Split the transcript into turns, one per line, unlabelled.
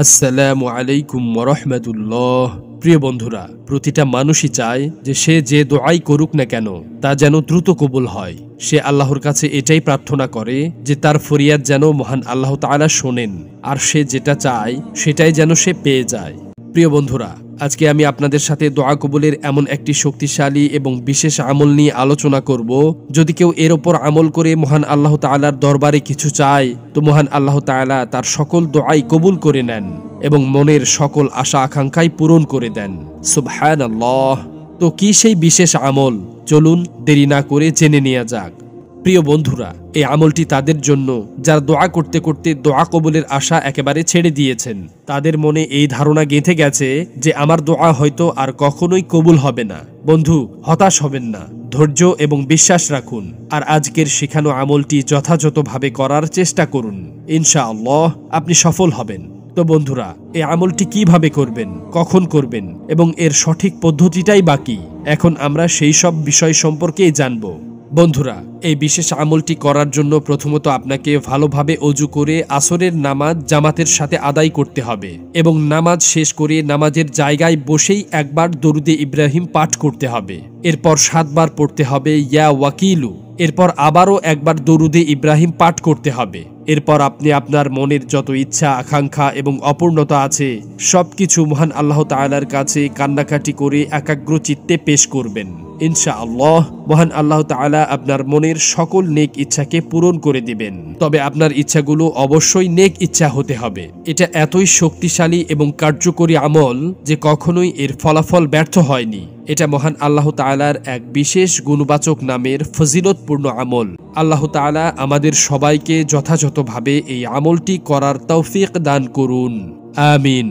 আসসালামু আলাইকুম রহমতুল্লাহ প্রিয় বন্ধুরা প্রতিটা মানুষই চায় যে সে যে দোয়াই করুক না কেন তা যেন দ্রুত কবুল হয় সে আল্লাহর কাছে এটাই প্রার্থনা করে যে তার ফরিয়াদ যেন মহান আল্লাহ তালা শোনেন আর সে যেটা চায় সেটাই যেন সে পেয়ে যায় প্রিয় বন্ধুরা আজকে আমি আপনাদের সাথে দোয়া কবুলের এমন একটি শক্তিশালী এবং বিশেষ আমল নিয়ে আলোচনা করব যদি কেউ এর ওপর আমল করে মহান আল্লাহ তালার দরবারে কিছু চায় তো মহান আল্লাহ তালা তার সকল দোয়াই কবুল করে নেন এবং মনের সকল আশা আকাঙ্ক্ষাই পূরণ করে দেন সুবহান আল্লাহ তো কি সেই বিশেষ আমল চলুন দেরি না করে জেনে নেওয়া যাক প্রিয় বন্ধুরা এই আমলটি তাদের জন্য যারা দোয়া করতে করতে দোয়া কবুলের আশা একেবারে ছেড়ে দিয়েছেন তাদের মনে এই ধারণা গেঁথে গেছে যে আমার দোয়া হয়তো আর কখনোই কবুল হবে না বন্ধু হতাশ হবেন না ধৈর্য এবং বিশ্বাস রাখুন আর আজকের শেখানো আমলটি যথাযথভাবে করার চেষ্টা করুন ইনশাআল্লাহ আপনি সফল হবেন তো বন্ধুরা এই আমলটি কিভাবে করবেন কখন করবেন এবং এর সঠিক পদ্ধতিটাই বাকি এখন আমরা সেই সব বিষয় সম্পর্কেই জানবো বন্ধুরা এই বিশেষ আমলটি করার জন্য প্রথমত আপনাকে ভালোভাবে অজু করে আসরের নামাজ জামাতের সাথে আদায় করতে হবে এবং নামাজ শেষ করে নামাজের জায়গায় বসেই একবার দরুদে ইব্রাহিম পাঠ করতে হবে এরপর সাতবার পড়তে হবে ইয়া ওয়াকিলু এরপর আবারও একবার দরুদে ইব্রাহিম পাঠ করতে হবে এরপর আপনি আপনার মনের যত ইচ্ছা আকাঙ্ক্ষা এবং অপূর্ণতা আছে সব কিছু মহান আল্লাহ তালার কাছে কান্নাকাটি করে একাগ্র চিত্তে পেশ করবেন ইনশা আল্লাহ মহান আল্লাহ তালা আপনার মনের সকল নেক ইচ্ছাকে পূরণ করে দিবেন তবে আপনার ইচ্ছাগুলো অবশ্যই নেক ইচ্ছা হতে হবে এটা এতই শক্তিশালী এবং কার্যকরী আমল যে কখনোই এর ফলাফল ব্যর্থ হয়নি এটা মহান আল্লাহ তালার এক বিশেষ গুণবাচক নামের ফজিলতপূর্ণ আমল আল্লাহ তালা আমাদের সবাইকে যথাযথভাবে এই আমলটি করার তৌফিক দান করুন আমিন